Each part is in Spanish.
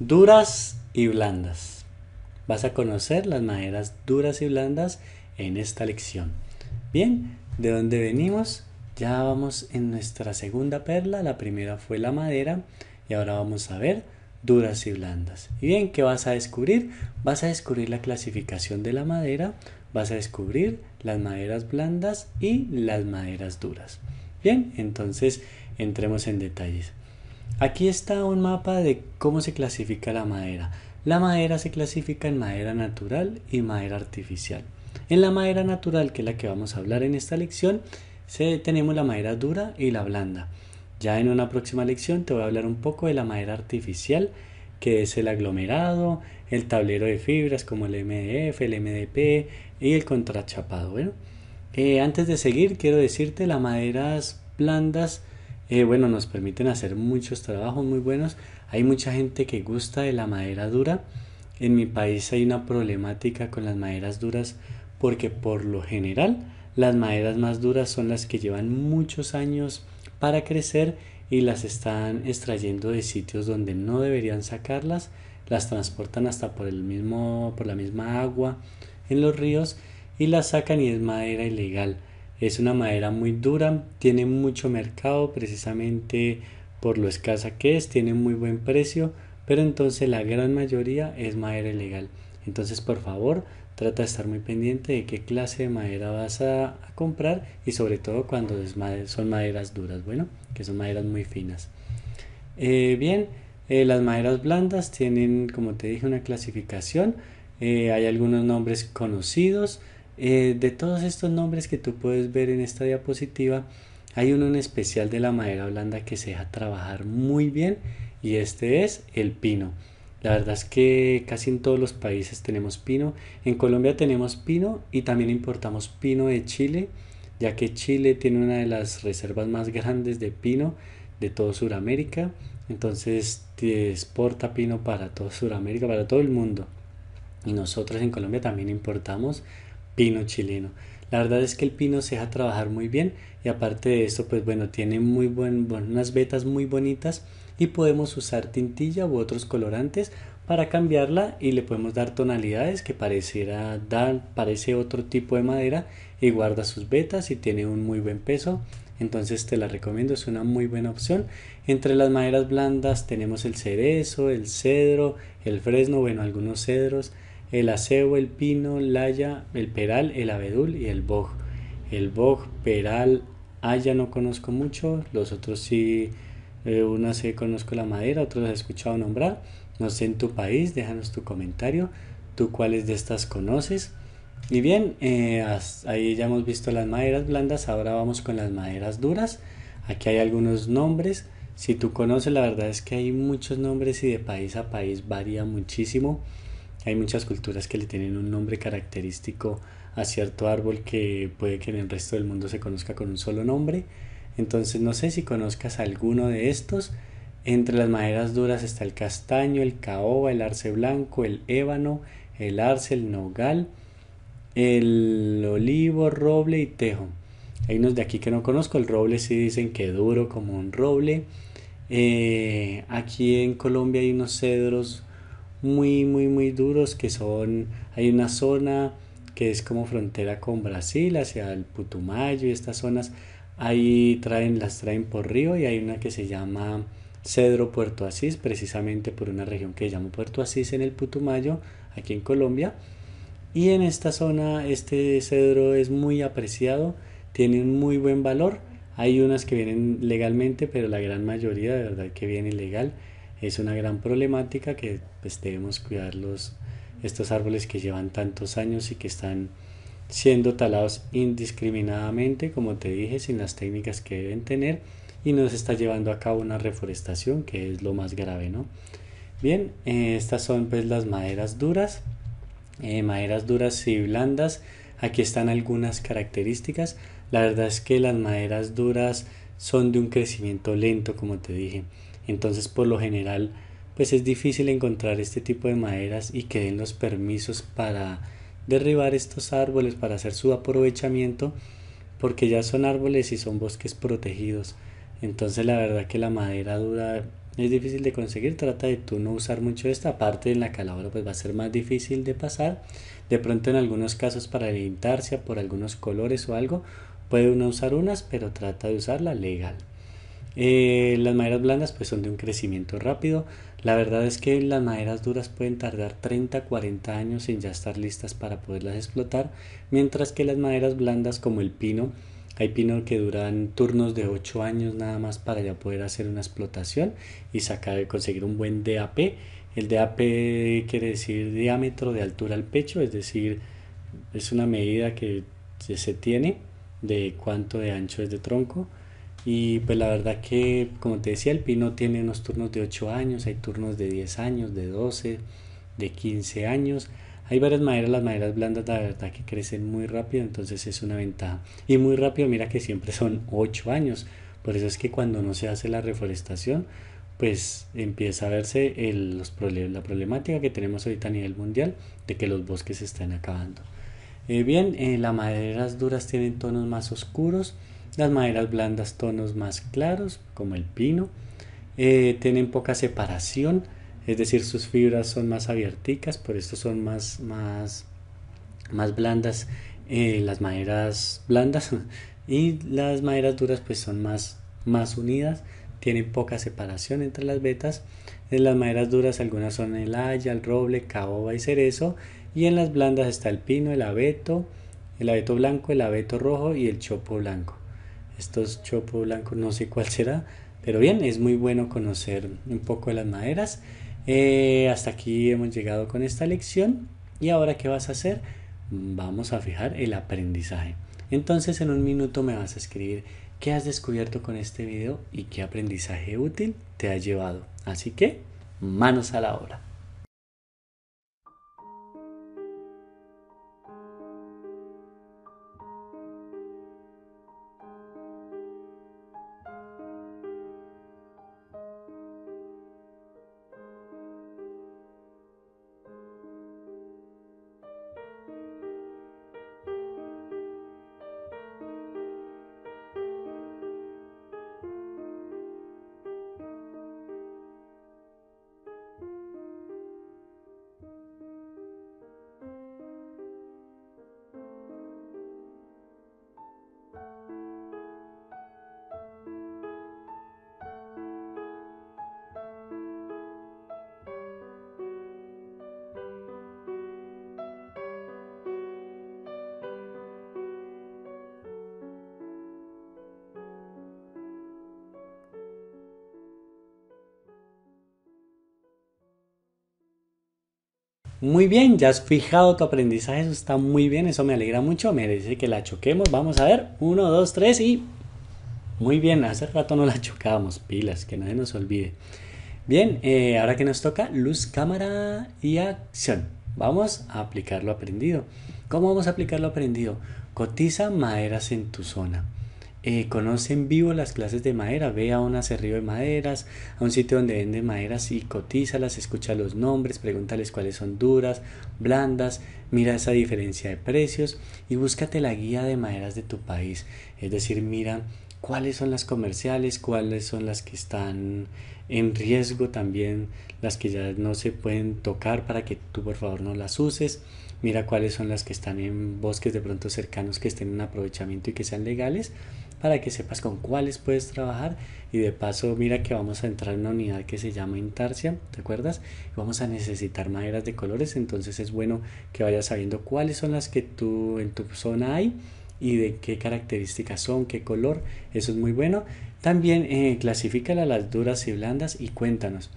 duras y blandas. Vas a conocer las maderas duras y blandas en esta lección. Bien, de dónde venimos, ya vamos en nuestra segunda perla. La primera fue la madera y ahora vamos a ver duras y blandas. bien, ¿qué vas a descubrir? Vas a descubrir la clasificación de la madera, vas a descubrir las maderas blandas y las maderas duras. Bien, entonces entremos en detalles. Aquí está un mapa de cómo se clasifica la madera. La madera se clasifica en madera natural y madera artificial. En la madera natural, que es la que vamos a hablar en esta lección, se, tenemos la madera dura y la blanda. Ya en una próxima lección te voy a hablar un poco de la madera artificial, que es el aglomerado, el tablero de fibras como el MDF, el MDP y el contrachapado. Bueno, eh, antes de seguir, quiero decirte las maderas blandas eh, bueno, nos permiten hacer muchos trabajos muy buenos. Hay mucha gente que gusta de la madera dura. En mi país hay una problemática con las maderas duras porque por lo general las maderas más duras son las que llevan muchos años para crecer y las están extrayendo de sitios donde no deberían sacarlas, las transportan hasta por el mismo por la misma agua en los ríos y las sacan y es madera ilegal. Es una madera muy dura, tiene mucho mercado precisamente por lo escasa que es, tiene muy buen precio, pero entonces la gran mayoría es madera ilegal. Entonces, por favor, trata de estar muy pendiente de qué clase de madera vas a, comprar y sobre todo cuando son maderas duras, bueno, que son maderas muy finas. Eh, bien, eh, las maderas blandas tienen, como te dije, una clasificación. Eh, hay algunos nombres conocidos. Eh, de todos estos nombres que tú puedes ver en esta diapositiva, hay uno en especial de la madera blanda que se deja trabajar muy bien y este es el pino. La verdad es que casi en todos los países tenemos pino. En Colombia tenemos pino y también importamos pino de Chile, ya que Chile tiene una de las reservas más grandes de pino de todo Sudamérica. Entonces exporta pino para todo Sudamérica, para todo el mundo. Y nosotros en Colombia también importamos pino chileno. La verdad es que el pino se deja trabajar muy bien y aparte de eso pues bueno, tiene muy buen, unas vetas muy bonitas y podemos usar tintilla u otros colorantes para cambiarla y le podemos dar tonalidades que pareciera dar, parece otro tipo de madera y guarda sus vetas y tiene un muy buen peso. Entonces te la recomiendo, es una muy buena opción. Entre las maderas blandas tenemos el cerezo, el cedro, el fresno, bueno, algunos cedros el acebo, el pino, laya, el peral, el abedul y el boj. El boj, peral, haya ah, no conozco mucho, los otros sí, eh, uno se conozco la madera, otros he escuchado nombrar. No sé en tu país, déjanos tu comentario, tú cuáles de estas conoces. Y bien, eh, ahí ya hemos visto las maderas blandas, ahora vamos con las maderas duras. Aquí hay algunos nombres. Si tú conoces, la verdad es que hay muchos nombres y de país a país varía muchísimo. Hay muchas culturas que le tienen un nombre característico a cierto árbol que puede que en el resto del mundo se conozca con un solo nombre. Entonces no sé si conozcas alguno de estos. Entre las maderas duras está el castaño, el caoba, el arce blanco, el ébano, el arce, el nogal, el olivo, roble y tejo. Hay unos de aquí que no conozco, el roble sí dicen que duro como un roble. Eh, aquí en Colombia hay unos cedros muy, muy, muy duros que son, hay una zona que es como frontera con Brasil, hacia el Putumayo y estas zonas, ahí traen, las traen por río y hay una que se llama Cedro Puerto Asís, precisamente por una región que llamó Puerto Asís en el Putumayo, aquí en Colombia. Y en esta zona este cedro es muy apreciado, tiene un muy buen valor. Hay unas que vienen legalmente, pero la gran mayoría de verdad que viene ilegal es una gran problemática que pues, debemos cuidar estos árboles que llevan tantos años y que están siendo talados indiscriminadamente, como te dije, sin las técnicas que deben tener y nos está llevando a cabo una reforestación que es lo más grave, ¿no? Bien, eh, estas son pues las maderas duras, eh, maderas duras y blandas. Aquí están algunas características. La verdad es que las maderas duras son de un crecimiento lento, como te dije. Entonces, por lo general, pues es difícil encontrar este tipo de maderas y que den los permisos para derribar estos árboles, para hacer su aprovechamiento, porque ya son árboles y son bosques protegidos. Entonces, la verdad que la madera dura es difícil de conseguir, trata de tú no usar mucho esta parte en la calabra pues va a ser más difícil de pasar. De pronto en algunos casos para orientarse por algunos colores o algo, puede uno usar unas, pero trata de usarla legal. Eh, las maderas blandas pues son de un crecimiento rápido. La verdad es que las maderas duras pueden tardar 30, 40 años en ya estar listas para poderlas explotar, mientras que las maderas blandas como el pino, hay pino que duran turnos de 8 años nada más para ya poder hacer una explotación y sacar, conseguir un buen DAP. El DAP quiere decir diámetro de altura al pecho, es decir, es una medida que se tiene de cuánto de ancho es de tronco y pues la verdad que, como te decía, el pino tiene unos turnos de 8 años, hay turnos de 10 años, de 12, de 15 años. Hay varias maderas, las maderas blandas la verdad que crecen muy rápido, entonces es una ventaja. Y muy rápido, mira que siempre son 8 años. Por eso es que cuando no se hace la reforestación, pues empieza a verse el, los la problemática que tenemos ahorita a nivel mundial de que los bosques se están acabando. Eh, bien, eh, las maderas duras tienen tonos más oscuros las maderas blandas tonos más claros, como el pino, eh, tienen poca separación, es decir, sus fibras son más abierticas, por esto son más, más, más blandas eh, las maderas blandas y las maderas duras pues son más, más unidas, tienen poca separación entre las vetas. En las maderas duras algunas son el haya, el roble, caoba y cerezo y en las blandas está el pino, el abeto, el abeto blanco, el abeto rojo y el chopo blanco estos chopo blancos, no sé cuál será, pero bien, es muy bueno conocer un poco de las maderas. Eh, hasta aquí hemos llegado con esta lección y ahora ¿qué vas a hacer? Vamos a fijar el aprendizaje. Entonces en un minuto me vas a escribir qué has descubierto con este video y qué aprendizaje útil te ha llevado. Así que, manos a la obra. Muy bien, ya has fijado tu aprendizaje, eso está muy bien, eso me alegra mucho, merece que la choquemos. Vamos a ver, 1, 2, 3 y... Muy bien, hace rato no la chocamos pilas, que nadie nos olvide. Bien, eh, ahora que nos toca luz, cámara y acción. Vamos a aplicar lo aprendido. ¿Cómo vamos a aplicar lo aprendido? Cotiza maderas en tu zona. Eh, conoce en vivo las clases de madera, ve a un acerrío de maderas, a un sitio donde venden maderas y cotiza las escucha los nombres, pregúntales cuáles son duras, blandas, mira esa diferencia de precios y búscate la guía de maderas de tu país. Es decir, mira cuáles son las comerciales, cuáles son las que están en riesgo también, las que ya no se pueden tocar para que tú por favor no las uses mira cuáles son las que están en bosques de pronto cercanos que estén en aprovechamiento y que sean legales para que sepas con cuáles puedes trabajar y de paso mira que vamos a entrar en una unidad que se llama intarsia, ¿te acuerdas? Vamos a necesitar maderas de colores, entonces es bueno que vayas sabiendo cuáles son las que tú en tu zona hay y de qué características son, qué color, eso es muy bueno. También eh, a las duras y blandas y cuéntanos.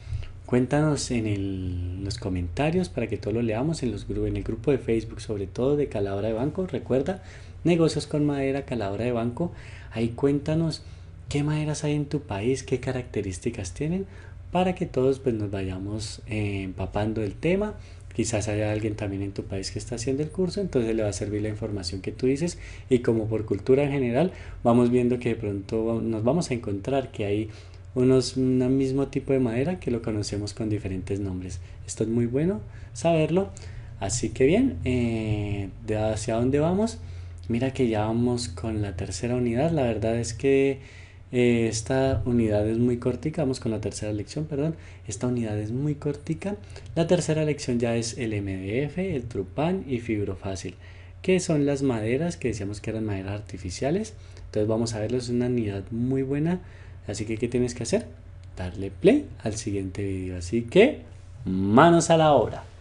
Cuéntanos en los comentarios para que todos lo leamos en, los, en el grupo de Facebook, sobre todo de Calabra de Banco. Recuerda, negocios con madera, caladora de banco. Ahí cuéntanos qué maderas hay en tu país, qué características tienen, para que todos pues, nos vayamos eh, empapando el tema. Quizás haya alguien también en tu país que está haciendo el curso, entonces le va a servir la información que tú dices y como por cultura en general vamos viendo que de pronto nos vamos a encontrar que hay unos, un mismo tipo de madera que lo conocemos con diferentes nombres. Esto es muy bueno saberlo. Así que bien, eh, ¿de hacia dónde vamos? Mira que ya vamos con la tercera unidad. La verdad es que eh, esta unidad es muy cortica. Vamos con la tercera lección, perdón. Esta unidad es muy cortica. La tercera lección ya es el MDF, el trupan y fibrofácil, que son las maderas que decíamos que eran maderas artificiales. Entonces vamos a verlos, Es una unidad muy buena. Así que, ¿qué tienes que hacer? Darle play al siguiente video. Así que, manos a la obra.